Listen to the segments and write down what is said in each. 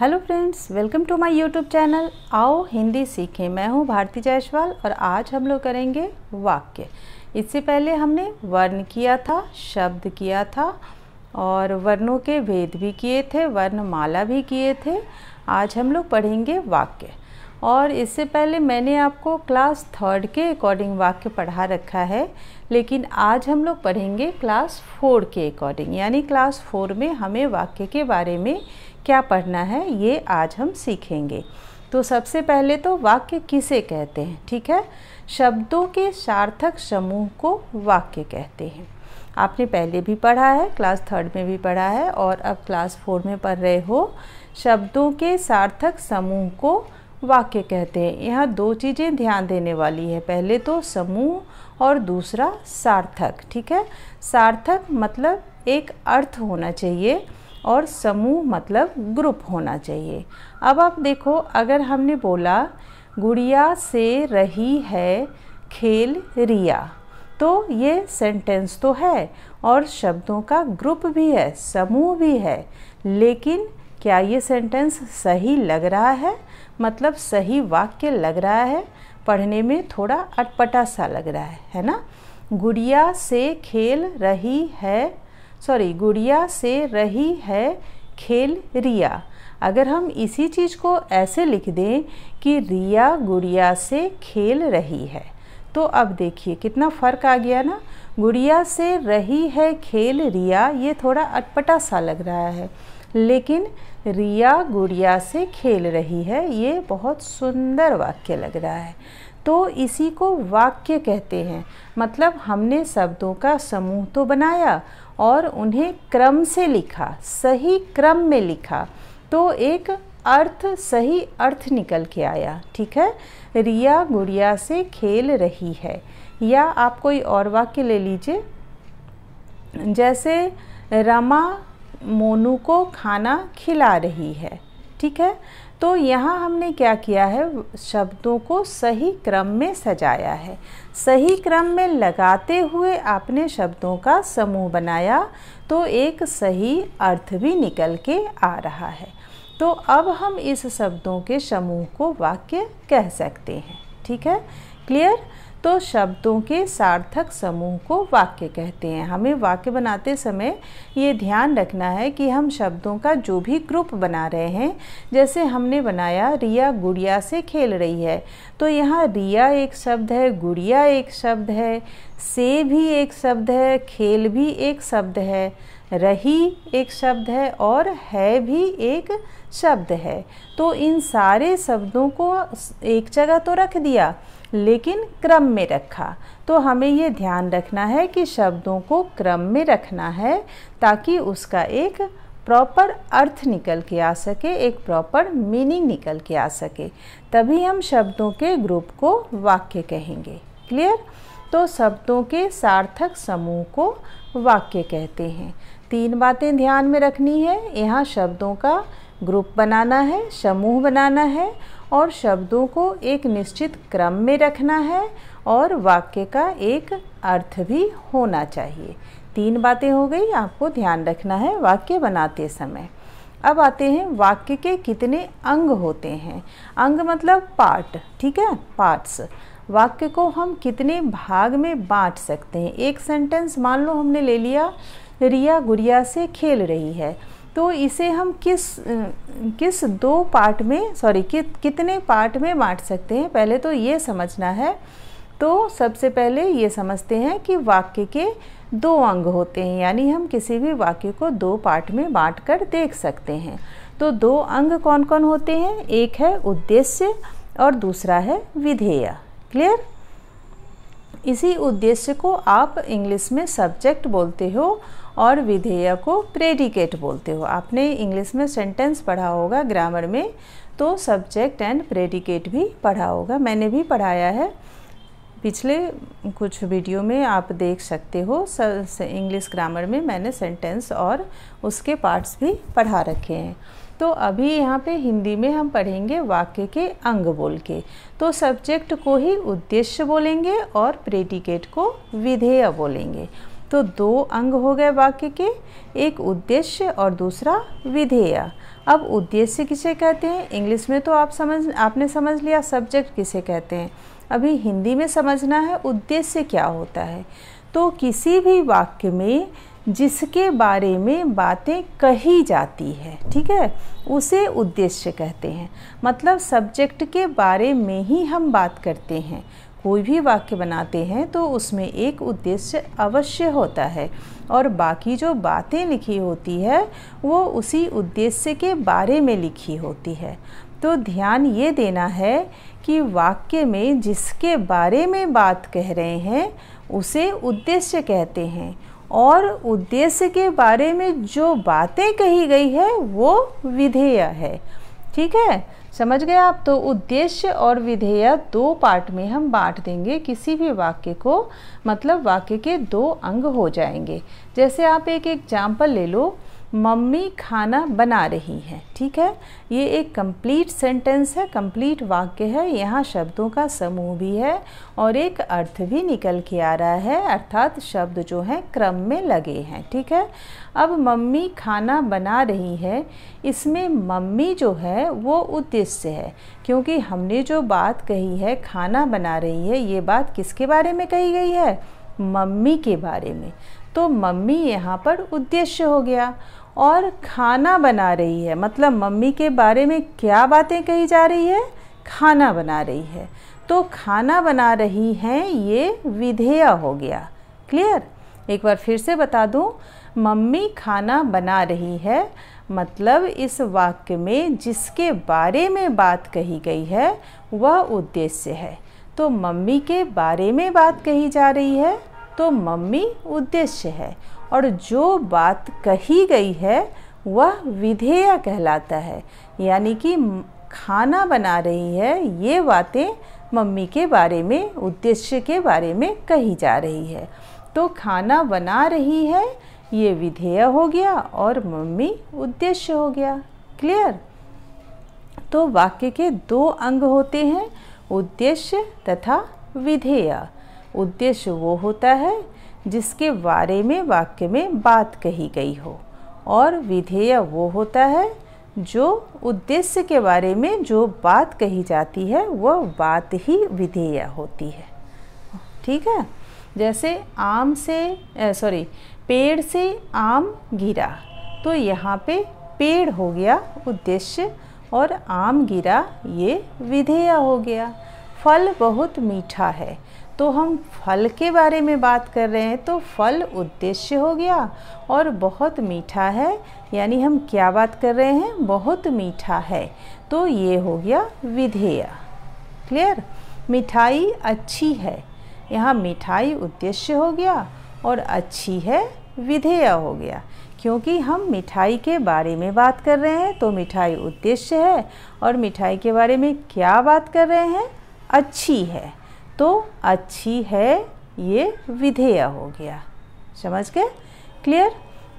hello friends welcome to my YouTube channel आओ हिंदी सीखें मैं हूं भारती जायसवाल और आज हम लोग करेंगे वाक्य इससे पहले हमने वर्ण किया था शब्द किया था और वर्णों के भेद भी किए थे वर्णमाला भी किए थे आज हम लोग पढ़ेंगे वाक्य और इससे पहले मैंने आपको क्लास थर्ड के अकॉर्डिंग वाक्य पढ़ा रखा है लेकिन आज हम लोग पढ़ेंगे क्लास फोर के अकॉर्डिंग यानी क्लास फोर में हमें वाक्य के बारे में क्या पढ़ना है ये आज हम सीखेंगे तो सबसे पहले तो वाक्य किसे कहते हैं ठीक है शब्दों के सार्थक समूह को वाक्य कहते हैं आपने पहले भी पढ़ा है क्लास थर्ड में भी पढ़ा है और अब क्लास फोर में पढ़ रहे हो शब्दों के सार्थक समूह को वाक्य कहते हैं यहाँ दो चीज़ें ध्यान देने वाली है पहले तो समूह और दूसरा सार्थक ठीक है सार्थक मतलब एक अर्थ होना चाहिए और समूह मतलब ग्रुप होना चाहिए अब आप देखो अगर हमने बोला गुड़िया से रही है खेल रिया तो ये सेंटेंस तो है और शब्दों का ग्रुप भी है समूह भी है लेकिन क्या ये सेंटेंस सही लग रहा है मतलब सही वाक्य लग रहा है पढ़ने में थोड़ा अटपटा सा लग रहा है है ना गुड़िया से खेल रही है सॉरी गुड़िया से रही है खेल रिया अगर हम इसी चीज़ को ऐसे लिख दें कि रिया गुड़िया से खेल रही है तो अब देखिए कितना फ़र्क आ गया ना गुड़िया से रही है खेल रिया ये थोड़ा अटपटा सा लग रहा है लेकिन रिया गुड़िया से खेल रही है ये बहुत सुंदर वाक्य लग रहा है तो इसी को वाक्य कहते हैं मतलब हमने शब्दों का समूह तो बनाया और उन्हें क्रम से लिखा सही क्रम में लिखा तो एक अर्थ सही अर्थ निकल के आया ठीक है रिया गुड़िया से खेल रही है या आप कोई और वाक्य ले लीजिए जैसे रमा मोनू को खाना खिला रही है ठीक है तो यहाँ हमने क्या किया है शब्दों को सही क्रम में सजाया है सही क्रम में लगाते हुए आपने शब्दों का समूह बनाया तो एक सही अर्थ भी निकल के आ रहा है तो अब हम इस शब्दों के समूह को वाक्य कह सकते हैं ठीक है क्लियर तो शब्दों के सार्थक समूह को वाक्य कहते हैं हमें वाक्य बनाते समय ये ध्यान रखना है कि हम शब्दों का जो भी ग्रुप बना रहे हैं जैसे हमने बनाया रिया गुड़िया से खेल रही है तो यहाँ रिया एक शब्द है गुड़िया एक शब्द है से भी एक शब्द है खेल भी एक शब्द है रही एक शब्द है और है भी एक शब्द है तो इन सारे शब्दों को एक जगह तो रख दिया लेकिन क्रम में रखा तो हमें ये ध्यान रखना है कि शब्दों को क्रम में रखना है ताकि उसका एक प्रॉपर अर्थ निकल के आ सके एक प्रॉपर मीनिंग निकल के आ सके तभी हम शब्दों के ग्रुप को वाक्य कहेंगे क्लियर तो शब्दों के सार्थक समूह को वाक्य कहते हैं तीन बातें ध्यान में रखनी है यहाँ शब्दों का ग्रुप बनाना है समूह बनाना है और शब्दों को एक निश्चित क्रम में रखना है और वाक्य का एक अर्थ भी होना चाहिए तीन बातें हो गई आपको ध्यान रखना है वाक्य बनाते समय अब आते हैं वाक्य के कितने अंग होते हैं अंग मतलब पार्ट ठीक है पार्ट्स वाक्य को हम कितने भाग में बांट सकते हैं एक सेंटेंस मान लो हमने ले लिया रिया गुड़िया से खेल रही है तो इसे हम किस किस दो पार्ट में सॉरी कि, कितने पार्ट में बांट सकते हैं पहले तो ये समझना है तो सबसे पहले ये समझते हैं कि वाक्य के दो अंग होते हैं यानी हम किसी भी वाक्य को दो पार्ट में बांट कर देख सकते हैं तो दो अंग कौन कौन होते हैं एक है उद्देश्य और दूसरा है विधेय क्लियर इसी उद्देश्य को आप इंग्लिश में सब्जेक्ट बोलते हो और विधेय को प्रेडिकेट बोलते हो आपने इंग्लिश में सेंटेंस पढ़ा होगा ग्रामर में तो सब्जेक्ट एंड प्रेडिकेट भी पढ़ा होगा मैंने भी पढ़ाया है पिछले कुछ वीडियो में आप देख सकते हो इंग्लिश ग्रामर में मैंने सेंटेंस और उसके पार्ट्स भी पढ़ा रखे हैं तो अभी यहाँ पे हिंदी में हम पढ़ेंगे वाक्य के अंग बोल के तो सब्जेक्ट को ही उद्देश्य बोलेंगे और प्रेडिकेट को विधेय बोलेंगे तो दो अंग हो गए वाक्य के एक उद्देश्य और दूसरा विधेय अब उद्देश्य किसे कहते हैं इंग्लिश में तो आप समझ आपने समझ लिया सब्जेक्ट किसे कहते हैं अभी हिंदी में समझना है उद्देश्य क्या होता है तो किसी भी वाक्य में जिसके बारे में बातें कही जाती है ठीक है उसे उद्देश्य कहते हैं मतलब सब्जेक्ट के बारे में ही हम बात करते हैं कोई भी वाक्य बनाते हैं तो उसमें एक उद्देश्य अवश्य होता है और बाकी जो बातें लिखी होती है वो उसी उद्देश्य के बारे में लिखी होती है तो ध्यान ये देना है कि वाक्य में जिसके बारे में बात कह रहे हैं उसे उद्देश्य कहते हैं और उद्देश्य के बारे में जो बातें कही गई है वो विधेय है ठीक है समझ गए आप तो उद्देश्य और विधेय दो पार्ट में हम बांट देंगे किसी भी वाक्य को मतलब वाक्य के दो अंग हो जाएंगे जैसे आप एक एग्जाम्पल ले लो मम्मी खाना बना रही हैं ठीक है ये एक कंप्लीट सेंटेंस है कंप्लीट वाक्य है यहाँ शब्दों का समूह भी है और एक अर्थ भी निकल के आ रहा है अर्थात शब्द जो हैं क्रम में लगे हैं ठीक है अब मम्मी खाना बना रही है इसमें मम्मी जो है वो उद्देश्य है क्योंकि हमने जो बात कही है खाना बना रही है ये बात किसके बारे में कही गई है मम्मी के बारे में तो मम्मी यहाँ पर उद्देश्य हो गया और खाना बना रही है मतलब मम्मी के बारे में क्या बातें कही जा रही है खाना बना रही है तो खाना बना रही है ये विधेय हो गया क्लियर एक बार फिर से बता दूँ मम्मी खाना बना रही है मतलब इस वाक्य में जिसके बारे में बात कही गई है वह उद्देश्य है तो मम्मी के बारे में बात कही जा रही है तो मम्मी उद्देश्य है और जो बात कही गई है वह विधेय कहलाता है यानी कि खाना बना रही है ये बातें मम्मी के बारे में उद्देश्य के बारे में कही जा रही है तो खाना बना रही है ये विधेय हो गया और मम्मी उद्देश्य हो गया क्लियर तो वाक्य के दो अंग होते हैं उद्देश्य तथा विधेय उद्देश्य वो होता है जिसके बारे में वाक्य में बात कही गई हो और विधेय वो होता है जो उद्देश्य के बारे में जो बात कही जाती है वह बात ही विधेय होती है ठीक है जैसे आम से सॉरी पेड़ से आम गिरा तो यहाँ पे पेड़ हो गया उद्देश्य और आम गिरा ये विधेय हो गया फल बहुत मीठा है तो हम फल के बारे में बात कर रहे हैं तो फल उद्देश्य हो गया और बहुत मीठा है यानी हम क्या बात कर रहे हैं बहुत मीठा है तो ये हो गया विधेय क्लियर मिठाई अच्छी है यहाँ मिठाई उद्देश्य हो गया और अच्छी है विधेय हो गया क्योंकि हम मिठाई के बारे में बात कर रहे हैं तो मिठाई उद्देश्य है और मिठाई के बारे में क्या बात कर रहे हैं अच्छी है तो अच्छी है ये विधेय हो गया समझ गए क्लियर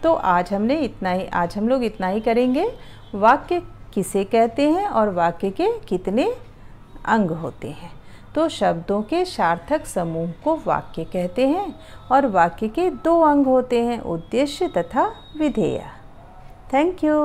तो आज हमने इतना ही आज हम लोग इतना ही करेंगे वाक्य किसे कहते हैं और वाक्य के कितने अंग होते हैं तो शब्दों के सार्थक समूह को वाक्य कहते हैं और वाक्य के दो अंग होते हैं उद्देश्य तथा विधेय थैंक यू